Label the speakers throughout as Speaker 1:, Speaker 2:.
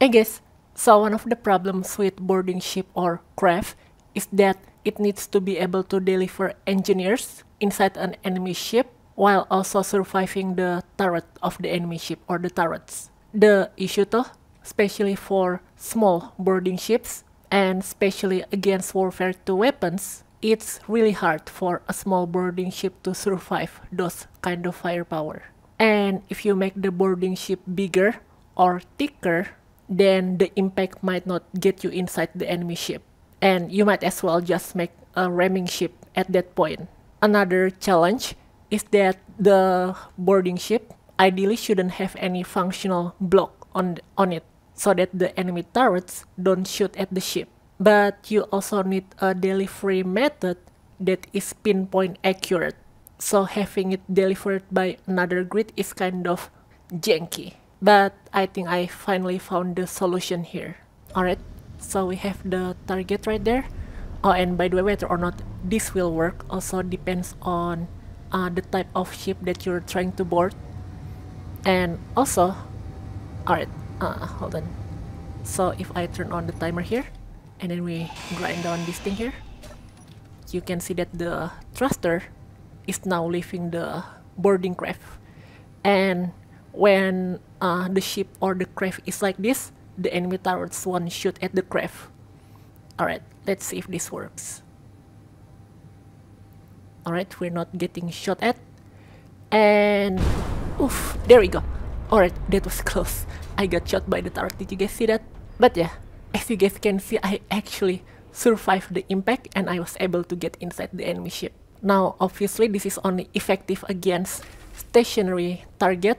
Speaker 1: I guess so one of the problems with boarding ship or craft is that it needs to be able to deliver engineers inside an enemy ship while also surviving the turret of the enemy ship or the turrets. The issue though, especially for small boarding ships and especially against warfare 2 weapons, it's really hard for a small boarding ship to survive those kind of firepower. And if you make the boarding ship bigger or thicker, then the impact might not get you inside the enemy ship. And you might as well just make a ramming ship at that point. Another challenge is that the boarding ship ideally shouldn't have any functional block on, on it so that the enemy turrets don't shoot at the ship. But you also need a delivery method that is pinpoint accurate. So having it delivered by another grid is kind of janky. But I think I finally found the solution here. Alright, so we have the target right there. Oh, and by the way, whether or not this will work also depends on uh, the type of ship that you're trying to board. And also, alright, uh, hold on. So if I turn on the timer here, and then we grind down this thing here, you can see that the thruster is now leaving the boarding craft. And when uh, the ship or the craft is like this, the enemy turrets won't shoot at the craft. Alright, let's see if this works. Alright, we're not getting shot at. And... Oof, there we go. Alright, that was close. I got shot by the turret, did you guys see that? But yeah, as you guys can see, I actually survived the impact and I was able to get inside the enemy ship. Now, obviously, this is only effective against stationary target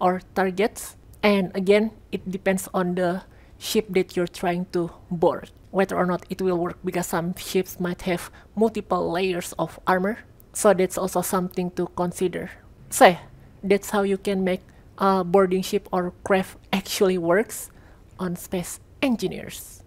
Speaker 1: or targets. And again, it depends on the ship that you're trying to board, whether or not it will work because some ships might have multiple layers of armor. So that's also something to consider. So that's how you can make a boarding ship or craft actually works on Space Engineers.